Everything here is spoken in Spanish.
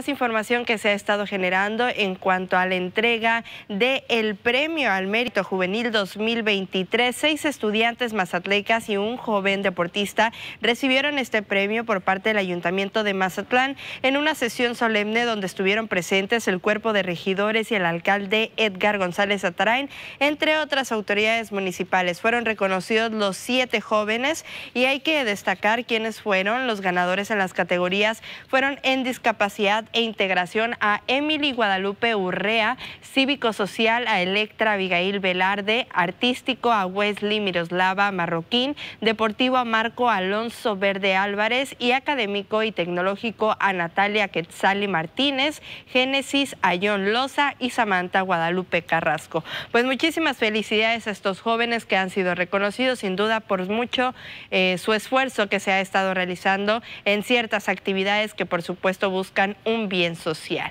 Más información que se ha estado generando en cuanto a la entrega del Premio al Mérito Juvenil 2023. Seis estudiantes mazatlecas y un joven deportista recibieron este premio por parte del Ayuntamiento de Mazatlán en una sesión solemne donde estuvieron presentes el cuerpo de regidores y el alcalde Edgar González Atarain, entre otras autoridades municipales. Fueron reconocidos los siete jóvenes y hay que destacar quiénes fueron los ganadores en las categorías. Fueron en discapacidad e Integración a Emily Guadalupe Urrea, Cívico Social a Electra Abigail Velarde, Artístico a Wesley Miroslava Marroquín, Deportivo a Marco Alonso Verde Álvarez y Académico y Tecnológico a Natalia Quetzali Martínez, Génesis a John Loza y Samantha Guadalupe Carrasco. Pues muchísimas felicidades a estos jóvenes que han sido reconocidos sin duda por mucho eh, su esfuerzo que se ha estado realizando en ciertas actividades que por supuesto buscan un bien social.